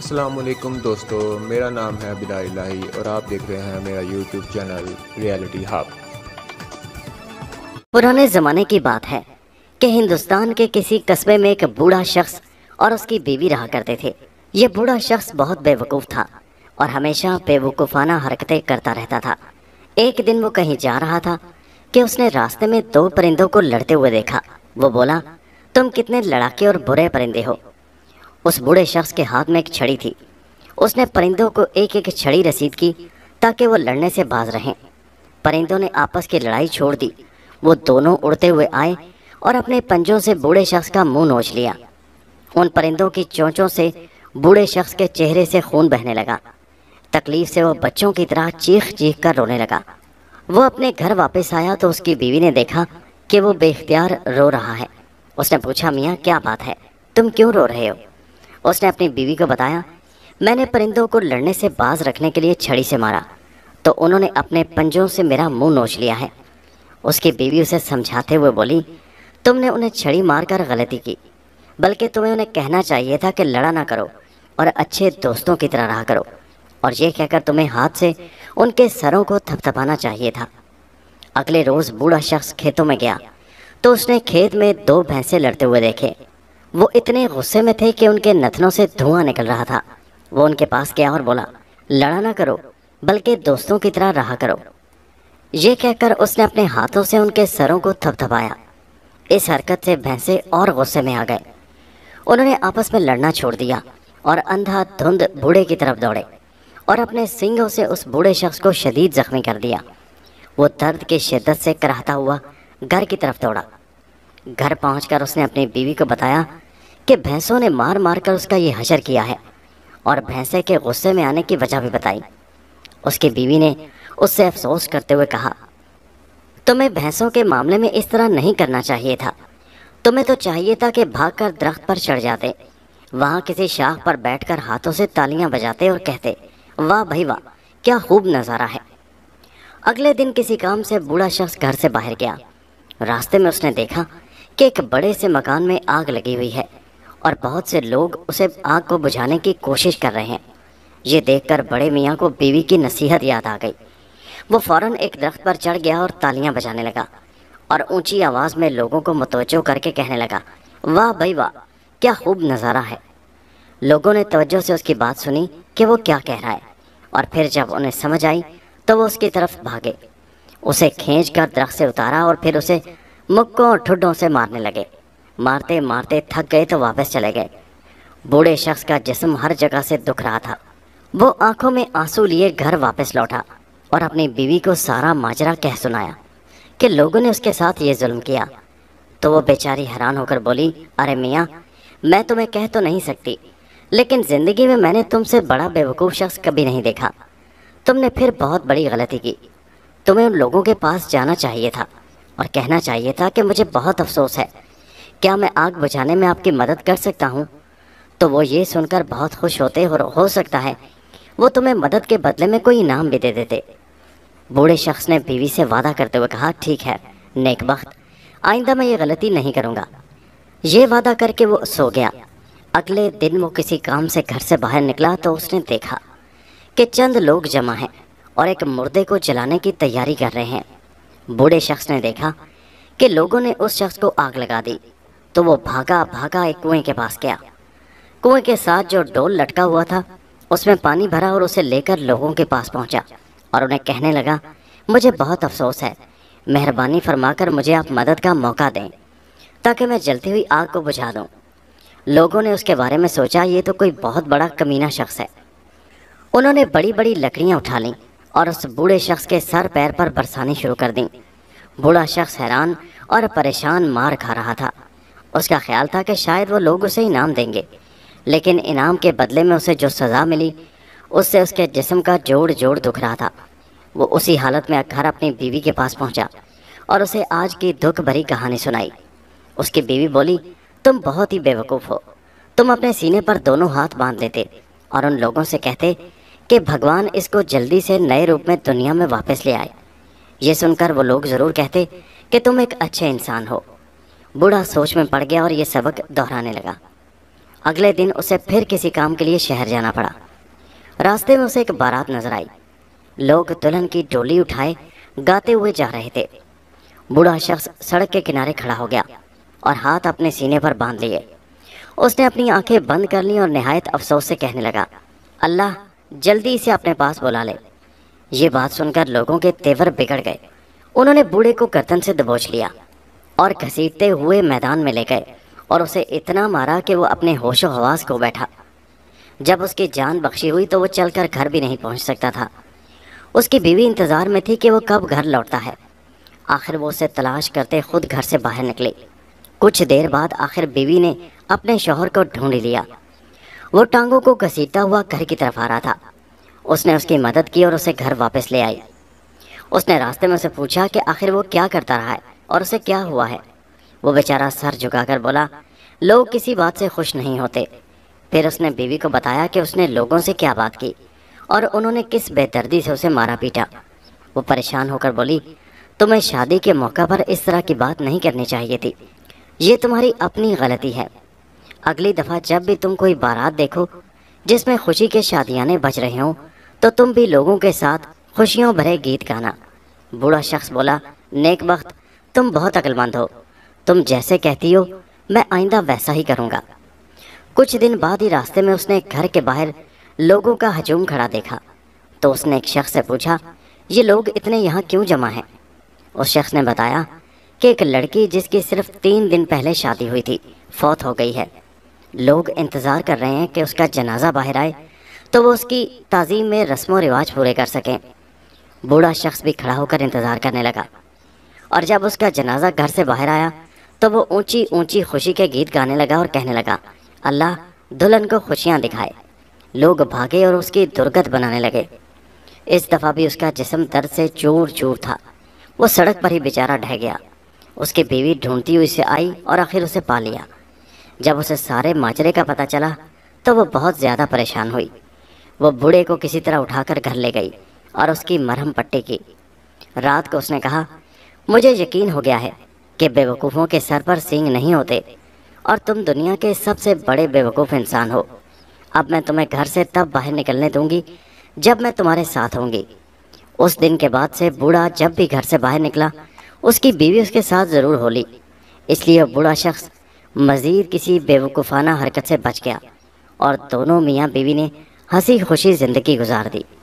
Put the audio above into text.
असलम दोस्तों मेरा नाम है अबिदा इलाही और आप देख रहे हैं मेरा यूट्यूब चैनल रियलिटी हब पुराने ज़माने की बात है कि हिंदुस्तान के किसी कस्बे में एक बूढ़ा शख्स और उसकी बीवी रहा करते थे ये बूढ़ा शख्स बहुत बेवकूफ़ था और हमेशा बेवकूफ़ाना हरकतें करता रहता था एक दिन वो कहीं जा रहा था कि उसने रास्ते में दो परिंदों को लड़ते हुए देखा वो बोला तुम कितने लड़ाके और बुरे परिंदे हो उस बूढ़े शख्स के हाथ में एक छड़ी थी उसने परिंदों को एक एक छड़ी रसीद की ताकि वो लड़ने से बाज रहें परिंदों ने आपस की लड़ाई छोड़ दी वो दोनों उड़ते हुए आए और अपने पंजों से बूढ़े शख्स का मुंह नोच लिया उन परिंदों की चोंचों से बूढ़े शख्स के चेहरे से खून बहने लगा तकलीफ से वो बच्चों की तरह चीख चीख कर रोने लगा वो अपने घर वापस आया तो उसकी बीवी ने देखा कि वो बेख्तियार रो रहा है उसने पूछा मियाँ क्या बात है तुम क्यों रो रहे हो उसने अपनी बीवी को बताया मैंने परिंदों को लड़ने से बाज रखने के लिए छड़ी से मारा तो उन्होंने अपने पंजों से मेरा मुंह नोच लिया है उसकी बीवी उसे समझाते हुए बोली तुमने उन्हें छड़ी मारकर गलती की बल्कि तुम्हें उन्हें कहना चाहिए था कि लड़ा ना करो और अच्छे दोस्तों की तरह रहा करो और ये कहकर तुम्हें हाथ से उनके सरों को थपथपाना चाहिए था अगले रोज़ बूढ़ा शख्स खेतों में गया तो उसने खेत में दो भैंसे लड़ते हुए देखे वो इतने गुस्से में थे कि उनके नथनों से धुआं निकल रहा था वो उनके पास गया और बोला लड़ा ना करो बल्कि दोस्तों की तरह रहा करो ये कहकर उसने अपने हाथों से उनके सरों को थपथपाया इस हरकत से भैंसे और गुस्से में आ गए उन्होंने आपस में लड़ना छोड़ दिया और अंधा धुंध बूढ़े की तरफ दौड़े और अपने सिंगों से उस बूढ़े शख्स को शदीद जख्मी कर दिया वो दर्द की शिद्दत से कराहता हुआ घर की तरफ दौड़ा घर पहुंचकर उसने अपनी बीवी को बताया कि भैंसों ने मार मार कर उसका ये हशर किया है और भैंसे के गुस्से में आने की वजह भी बताई उसकी बीवी ने उससे अफसोस करते हुए कहा तुम्हें भैंसों के मामले में इस तरह नहीं करना चाहिए था तुम्हें तो चाहिए था कि भागकर दरख्त पर चढ़ जाते वहाँ किसी शाख पर बैठकर हाथों से तालियां बजाते और कहते वाह भाई वाह क्या खूब नज़ारा है अगले दिन किसी काम से बूढ़ा शख्स घर से बाहर गया रास्ते में उसने देखा कि एक बड़े से मकान में आग लगी हुई है और बहुत से लोग उसे आग को बुझाने की कोशिश कर रहे हैं ये देखकर बड़े मियाँ को बीवी की नसीहत याद आ गई वो फौरन एक दरख्त पर चढ़ गया और तालियां बजाने लगा और ऊंची आवाज़ में लोगों को मतवजो करके कहने लगा वाह भाई वाह क्या खूब नज़ारा है लोगों ने तवज्जो से उसकी बात सुनी कि वो क्या कह रहा है और फिर जब उन्हें समझ आई तो वो उसकी तरफ भागे उसे खींच कर दरख्त से उतारा और फिर उसे मुक्कों और ठुड्डों से मारने लगे मारते मारते थक गए तो वापस चले गए बूढ़े शख्स का जिसम हर जगह से दुख रहा था वो आंखों में आंसू लिए घर वापस लौटा और अपनी बीवी को सारा माजरा कह सुनाया कि लोगों ने उसके साथ ये जुल्म किया तो वो बेचारी हैरान होकर बोली अरे मियाँ मैं तुम्हें कह तो नहीं सकती लेकिन ज़िंदगी में मैंने तुमसे बड़ा बेवकूफ़ शख्स कभी नहीं देखा तुमने फिर बहुत बड़ी गलती की तुम्हें उन लोगों के पास जाना चाहिए था और कहना चाहिए था कि मुझे बहुत अफसोस है क्या मैं आग बुझाने में आपकी मदद कर सकता हूँ तो वो ये सुनकर बहुत खुश होते हो सकता है वो तुम्हें मदद के बदले में कोई इनाम भी दे देते बूढ़े शख्स ने बीवी से वादा करते हुए कहा ठीक है नेक वक्त आइंदा मैं ये गलती नहीं करूँगा ये वादा करके वो सो गया अगले दिन वो किसी काम से घर से बाहर निकला तो उसने देखा कि चंद लोग जमा हैं और एक मुर्दे को जलाने की तैयारी कर रहे हैं बूढ़े शख्स ने देखा कि लोगों ने उस शख्स को आग लगा दी तो वो भागा भागा एक कुएं के पास गया कुएं के साथ जो डोल लटका हुआ था उसमें पानी भरा और उसे लेकर लोगों के पास पहुंचा और उन्हें कहने लगा मुझे बहुत अफसोस है मेहरबानी फरमाकर मुझे आप मदद का मौका दें ताकि मैं जलती हुई आग को बुझा दूं। लोगों ने उसके बारे में सोचा ये तो कोई बहुत बड़ा कमीना शख्स है उन्होंने बड़ी बड़ी लकड़ियाँ उठा लीं और उस बूढ़े शख्स के सर पैर पर बरसानी शुरू कर दी बूढ़ा शख्स हैरान और परेशान मार खा रहा था उसका ख्याल था कि शायद वो लोग उसे इनाम देंगे लेकिन इनाम के बदले में उसे जो सज़ा मिली उससे उसके जिस्म का जोड़ जोड़ दुख रहा था वो उसी हालत में घर अपनी बीवी के पास पहुंचा और उसे आज की दुख भरी कहानी सुनाई उसकी बीवी बोली तुम बहुत ही बेवकूफ़ हो तुम अपने सीने पर दोनों हाथ बांध लेते और उन लोगों से कहते कि भगवान इसको जल्दी से नए रूप में दुनिया में वापस ले आए ये सुनकर वो लोग ज़रूर कहते कि तुम एक अच्छे इंसान हो बूढ़ा सोच में पड़ गया और ये सबक दोहराने लगा अगले दिन उसे फिर किसी काम के लिए शहर जाना पड़ा रास्ते में उसे एक बारात नजर आई लोग दुल्हन की डोली उठाए गाते हुए जा रहे थे बूढ़ा शख्स सड़क के किनारे खड़ा हो गया और हाथ अपने सीने पर बांध लिए उसने अपनी आंखें बंद कर ली और नहायत अफसोस से कहने लगा अल्लाह जल्दी इसे अपने पास बुला ले ये बात सुनकर लोगों के तेवर बिगड़ गए उन्होंने बूढ़े को गर्दन से दबोच लिया और घसीटते हुए मैदान में ले गए और उसे इतना मारा कि वो अपने होशो हवास को बैठा जब उसकी जान बख्शी हुई तो वो चलकर घर भी नहीं पहुंच सकता था उसकी बीवी इंतज़ार में थी कि वो कब घर लौटता है आखिर वो उसे तलाश करते खुद घर से बाहर निकली कुछ देर बाद आखिर बीवी ने अपने शोहर को ढूंढ लिया वो टांगों को घसीटता हुआ घर की तरफ आ रहा था उसने उसकी मदद की और उसे घर वापस ले आई उसने रास्ते में उसे पूछा कि आखिर वो क्या करता रहा है और उसे क्या हुआ है वो बेचारा सर झुकाकर बोला लोग किसी बात से खुश नहीं होते फिर उसने बीवी को बताया कि उसने लोगों से क्या बात की और उन्होंने किस बेदर्दी से उसे मारा पीटा वो परेशान होकर बोली तुम्हें शादी के मौका पर इस तरह की बात नहीं करनी चाहिए थी ये तुम्हारी अपनी गलती है अगली दफ़ा जब भी तुम कोई बारात देखो जिसमें खुशी के शादियाने बज रहे हों तो तुम भी लोगों के साथ खुशियों भरे गीत गाना बूढ़ा शख्स बोला नेक वक्त तुम बहुत अकलमंद हो तुम जैसे कहती हो मैं आइंदा वैसा ही करूँगा कुछ दिन बाद ही रास्ते में उसने घर के बाहर लोगों का हजूम खड़ा देखा तो उसने एक शख्स से पूछा ये लोग इतने यहाँ क्यों जमा हैं उस शख्स ने बताया कि एक लड़की जिसकी सिर्फ तीन दिन पहले शादी हुई थी फौत हो गई है लोग इंतज़ार कर रहे हैं कि उसका जनाजा बाहर आए तो वो उसकी तज़ीम में रस्म व रिवाज पूरे कर सकें बूढ़ा शख्स भी खड़ा होकर इंतज़ार करने लगा और जब उसका जनाजा घर से बाहर आया तो वो ऊंची ऊंची खुशी के गीत गाने लगा और कहने लगा अल्लाह दुल्हन को खुशियाँ दिखाए लोग भागे और उसकी दुर्गत बनाने लगे इस दफ़ा भी उसका जिसम दर्द से चूर चूर था वो सड़क पर ही बेचारा ढह गया उसकी बीवी ढूंढती हुई से आई और आखिर उसे पा लिया जब उसे सारे माजरे का पता चला तो वो बहुत ज़्यादा परेशान हुई वो बूढ़े को किसी तरह उठाकर घर ले गई और उसकी मरहम पट्टी की रात को उसने कहा मुझे यकीन हो गया है कि बेवकूफ़ों के सर पर सींग नहीं होते और तुम दुनिया के सबसे बड़े बेवकूफ़ इंसान हो अब मैं तुम्हें घर से तब बाहर निकलने दूंगी जब मैं तुम्हारे साथ होंगी उस दिन के बाद से बूढ़ा जब भी घर से बाहर निकला उसकी बीवी उसके साथ ज़रूर होली इसलिए बूढ़ा शख्स मज़ीद किसी बेवकूफ़ाना हरकत से बच गया और दोनों मियाँ बीवी ने हंसी खुशी ज़िंदगी गुजार दी